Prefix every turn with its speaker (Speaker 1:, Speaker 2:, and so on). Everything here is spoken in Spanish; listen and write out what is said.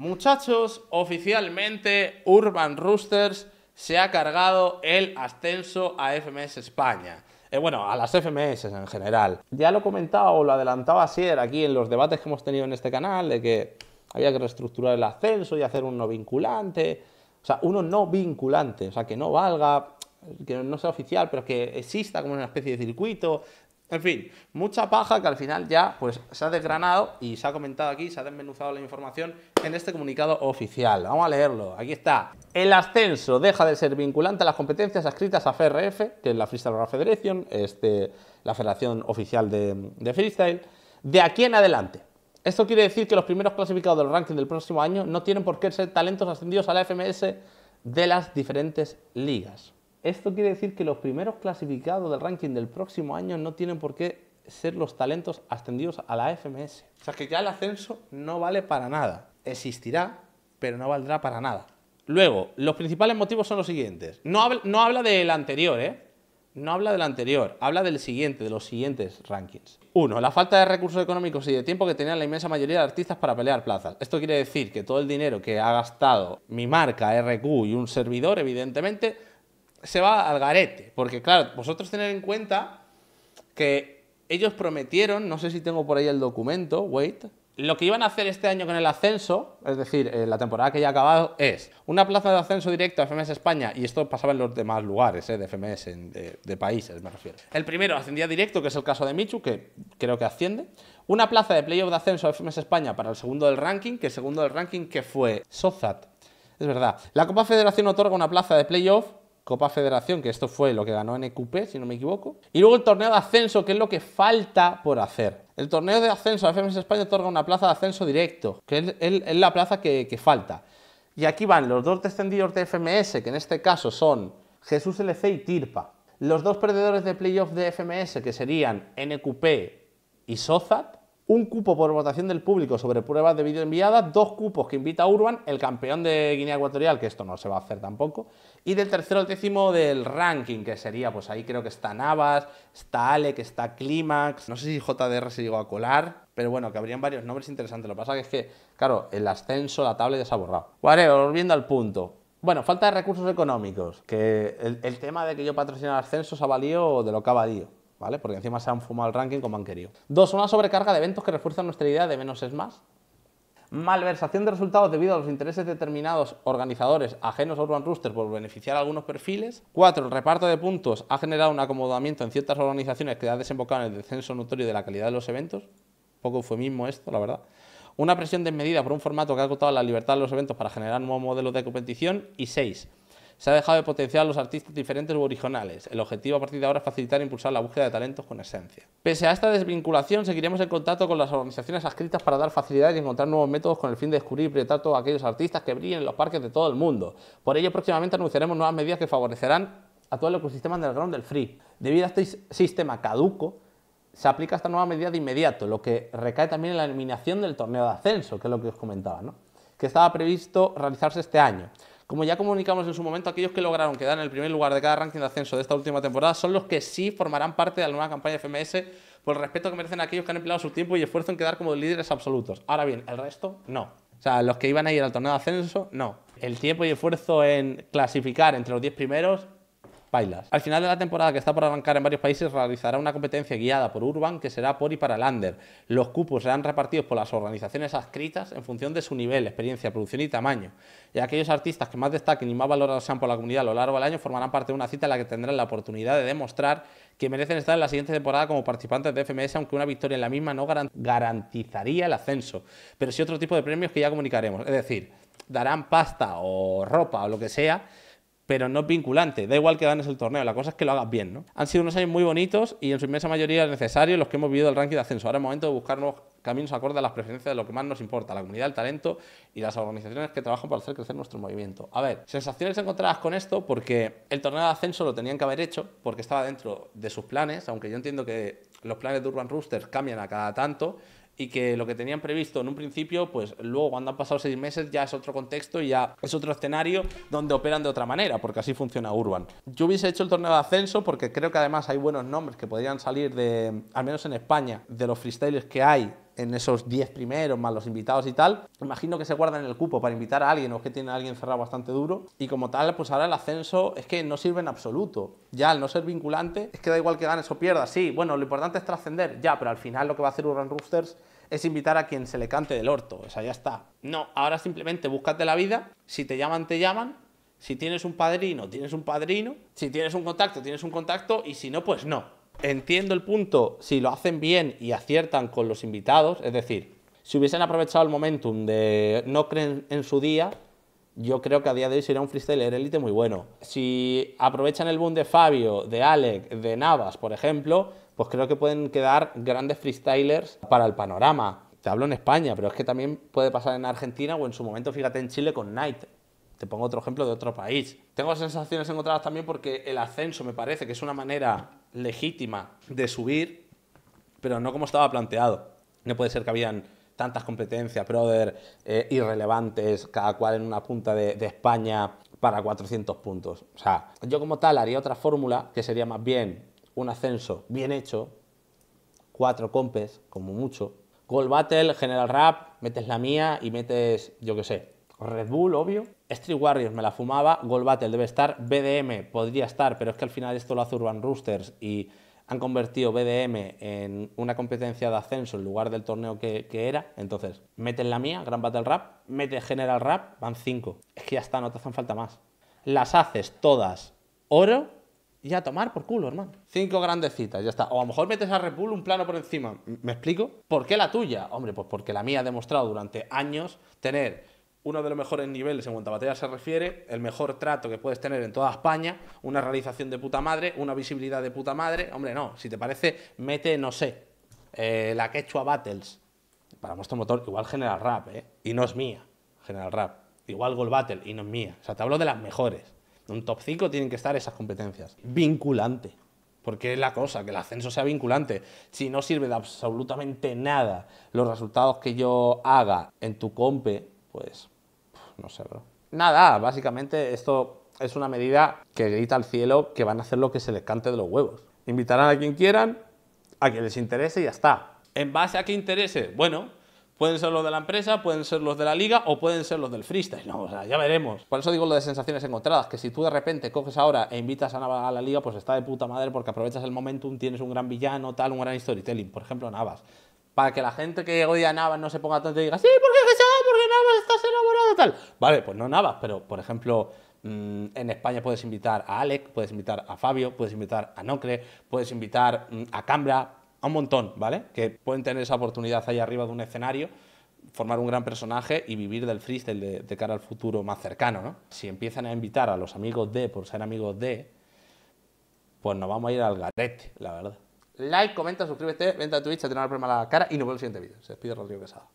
Speaker 1: Muchachos, oficialmente Urban Roosters se ha cargado el ascenso a FMS España. Eh, bueno, a las FMS en general. Ya lo comentaba o lo adelantaba Sier aquí en los debates que hemos tenido en este canal de que había que reestructurar el ascenso y hacer uno vinculante. O sea, uno no vinculante, o sea, que no valga, que no sea oficial, pero que exista como una especie de circuito en fin, mucha paja que al final ya pues, se ha desgranado y se ha comentado aquí, se ha desmenuzado la información en este comunicado oficial. Vamos a leerlo, aquí está. El ascenso deja de ser vinculante a las competencias adscritas a FRF, que es la Freestyle World Federation, este, la federación oficial de, de freestyle, de aquí en adelante. Esto quiere decir que los primeros clasificados del ranking del próximo año no tienen por qué ser talentos ascendidos a la FMS de las diferentes ligas. Esto quiere decir que los primeros clasificados del ranking del próximo año no tienen por qué ser los talentos ascendidos a la FMS. O sea que ya el ascenso no vale para nada. Existirá, pero no valdrá para nada. Luego, los principales motivos son los siguientes. No, habla, del anterior, ¿eh? No habla del anterior, habla del siguiente, de los siguientes rankings. Uno, la falta de recursos económicos y de tiempo que tenían la inmensa mayoría de artistas para pelear plazas. Esto quiere decir que todo el dinero que ha gastado mi marca, RQ y un servidor, evidentemente, se va al garete. Porque, claro, vosotros tener en cuenta que ellos prometieron, no sé si tengo por ahí el documento, wait, lo que iban a hacer este año con el ascenso, es decir, eh, la temporada que ya ha acabado, es una plaza de ascenso directo a FMS España, y esto pasaba en los demás lugares eh, de FMS, de, países me refiero. El primero ascendía directo, que es el caso de Michu, que creo que asciende. Una plaza de playoff de ascenso a FMS España para el segundo del ranking, que el segundo del ranking que fue Sozat. Es verdad. La Copa Federación otorga una plaza de playoff Copa Federación, que esto fue lo que ganó NQP, si no me equivoco. Y luego el torneo de ascenso, que es lo que falta por hacer. El torneo de ascenso a FMS España otorga una plaza de ascenso directo, que es, la plaza que, falta. Y aquí van los dos descendidos de FMS, que en este caso son Jesús LC y Tirpa. Los dos perdedores de playoffs de FMS, que serían NQP y Sozat un cupo por votación del público sobre pruebas de vídeo enviadas, dos cupos que invita Urban, el campeón de Guinea Ecuatorial, que esto no se va a hacer tampoco, y del tercero al décimo del ranking, que sería, pues ahí creo que está Navas, está Alec, está Climax no sé si JDR se llegó a colar, pero bueno, que habrían varios nombres interesantes, lo que pasa es que, claro, el ascenso, la tabla ya se ha borrado. Vale, volviendo al punto. Bueno, falta de recursos económicos, que el, el tema de que yo patrocino el ascenso se ha valido de lo que ha valido. ¿vale? Porque encima se han fumado el ranking como han querido. Dos, una sobrecarga de eventos que refuerzan nuestra idea de menos es más. Malversación de resultados debido a los intereses determinados organizadores ajenos a Urban Rooster por beneficiar algunos perfiles. 4. El reparto de puntos ha generado un acomodamiento en ciertas organizaciones que ha desembocado en el descenso notorio de la calidad de los eventos. Poco fue mismo esto, la verdad. Una presión desmedida por un formato que ha acotado la libertad de los eventos para generar nuevos modelos de competición. Y 6 se ha dejado de potenciar a los artistas diferentes u originales. El objetivo a partir de ahora es facilitar e impulsar la búsqueda de talentos con esencia. Pese a esta desvinculación, seguiremos en contacto con las organizaciones adscritas para dar facilidad y encontrar nuevos métodos con el fin de descubrir y proyectar todos aquellos artistas que brillen en los parques de todo el mundo. Por ello, próximamente anunciaremos nuevas medidas que favorecerán a todo el ecosistema underground del free. Debido a este sistema caduco, se aplica esta nueva medida de inmediato, lo que recae también en la eliminación del torneo de ascenso, que es lo que os comentaba, que estaba previsto realizarse este año. Como ya comunicamos en su momento, aquellos que lograron quedar en el primer lugar de cada ranking de ascenso de esta última temporada son los que sí formarán parte de la nueva campaña FMS por el respeto que merecen aquellos que han empleado su tiempo y esfuerzo en quedar como líderes absolutos. Ahora bien, el resto no. O sea, los que iban a ir al torneo de ascenso, no. El tiempo y esfuerzo en clasificar entre los 10 primeros al final de la temporada que está por arrancar en varios países realizará una competencia guiada por Urban que será por y para Lander. Los cupos serán repartidos por las organizaciones adscritas en función de su nivel, experiencia, producción y tamaño. Y aquellos artistas que más destaquen y más valorados sean por la comunidad a lo largo del año formarán parte de una cita en la que tendrán la oportunidad de demostrar que merecen estar en la siguiente temporada como participantes de FMS, aunque una victoria en la misma no garantizaría el ascenso, pero sí otro tipo de premios que ya comunicaremos. Es decir, darán pasta o ropa o lo que sea pero no vinculante. Da igual que ganes el torneo, la cosa es que lo hagas bien, ¿no? Han sido unos años muy bonitos y en su inmensa mayoría es necesario los que hemos vivido el ranking de ascenso. Ahora es momento de buscar nuevos caminos acorde a las preferencias de lo que más nos importa, la comunidad, el talento y las organizaciones que trabajan para hacer crecer nuestro movimiento. A ver, sensaciones encontradas con esto porque el torneo de ascenso lo tenían que haber hecho porque estaba dentro de sus planes, aunque yo entiendo que los planes de Urban Roosters cambian a cada tanto, y que lo que tenían previsto en un principio, pues luego cuando han pasado seis meses ya es otro contexto y ya es otro escenario donde operan de otra manera, porque así funciona Urban. Yo hubiese hecho el torneo de ascenso porque creo que además hay buenos nombres que podrían salir de, al menos en España, de los freestyles que hay en esos 10 primeros, más los invitados y tal, imagino que se guardan el cupo para invitar a alguien o que tiene a alguien cerrado bastante duro. Y como tal, pues ahora el ascenso es que no sirve en absoluto. Ya al no ser vinculante, es que da igual que ganes o pierdas. Sí, bueno, lo importante es trascender, ya, pero al final lo que va a hacer Urban Roosters es invitar a quien se le cante del orto. O sea, ya está. No, ahora simplemente búscate la vida. Si te llaman, te llaman. Si tienes un padrino, tienes un padrino. Si tienes un contacto, tienes un contacto. Y si no, pues no entiendo el punto si lo hacen bien y aciertan con los invitados, es decir, si hubiesen aprovechado el momentum de no creen en su día, yo creo que a día de hoy sería un freestyler élite muy bueno. Si aprovechan el boom de Fabio, de Alec, de Navas, por ejemplo, pues creo que pueden quedar grandes freestylers para el panorama. Te hablo en España, pero es que también puede pasar en Argentina o en su momento, fíjate, en Chile con Knight. Te pongo otro ejemplo de otro país. Tengo sensaciones encontradas también porque el ascenso me parece que es una manera legítima de subir, pero no como estaba planteado. No puede ser que habían tantas competencias, brother, eh, irrelevantes, cada cual en una punta de, España para 400 puntos. O sea, yo como tal haría otra fórmula que sería más bien un ascenso bien hecho, cuatro compes, como mucho. Gold Battle, General Rap, metes la mía y metes, yo qué sé, Red Bull, obvio, Street Warriors me la fumaba, Gold Battle debe estar, BDM podría estar, pero es que al final esto lo hace Urban Roosters y han convertido BDM en una competencia de ascenso en lugar del torneo que, era. Entonces, meten la mía, Gran Battle Rap, mete General Rap, van cinco. Es que ya está, no te hacen falta más. Las haces todas oro y a tomar por culo, hermano. Cinco grandecitas, ya está. O a lo mejor metes a Repul un plano por encima. ¿Me explico? ¿Por qué la tuya? Hombre, pues porque la mía ha demostrado durante años tener uno de los mejores niveles en cuanto a batalla se refiere, el mejor trato que puedes tener en toda España, una realización de puta madre, una visibilidad de puta madre. Hombre, no, si te parece, mete, no sé, eh, la Quechua Battles. Para nuestro motor, igual General Rap, ¿eh? Y no es mía, General Rap. Igual gol Battle, y no es mía. O sea, te hablo de las mejores. En un top 5 tienen que estar esas competencias. Vinculante. Porque es la cosa, que el ascenso sea vinculante. Si no sirve de absolutamente nada los resultados que yo haga en tu compe, pues no sé, bro. Nada, básicamente esto es una medida que grita al cielo que van a hacer lo que se les cante de los huevos. Invitarán a quien quieran, a quien les interese y ya está. ¿En base a qué interese? Bueno, pueden ser los de la empresa, pueden ser los de la liga o pueden ser los del freestyle, ¿no? O sea, ya veremos. Por eso digo lo de sensaciones encontradas, que si tú de repente coges ahora e invitas a, Navas a la liga, pues está de puta madre porque aprovechas el momentum, tienes un gran villano, tal, un gran storytelling, por ejemplo Navas. Para que la gente que odia a Navas no se ponga tonta y diga, sí, porque estás tal. Vale, pues no nada, pero por ejemplo, mm, en España puedes invitar a Alec, puedes invitar a Fabio, puedes invitar a Nocre, puedes invitar mm, a Cambra, a un montón, ¿vale? Que pueden tener esa oportunidad ahí arriba de un escenario formar un gran personaje y vivir del freestyle de, cara al futuro más cercano, ¿no? Si empiezan a invitar a los amigos de por ser amigos de, pues nos vamos a ir al garete, la verdad. Like, comenta, suscríbete, vente a Twitch, a tener el problema a la cara y nos vemos en el siguiente vídeo. Se despide Rodrigo Quesada.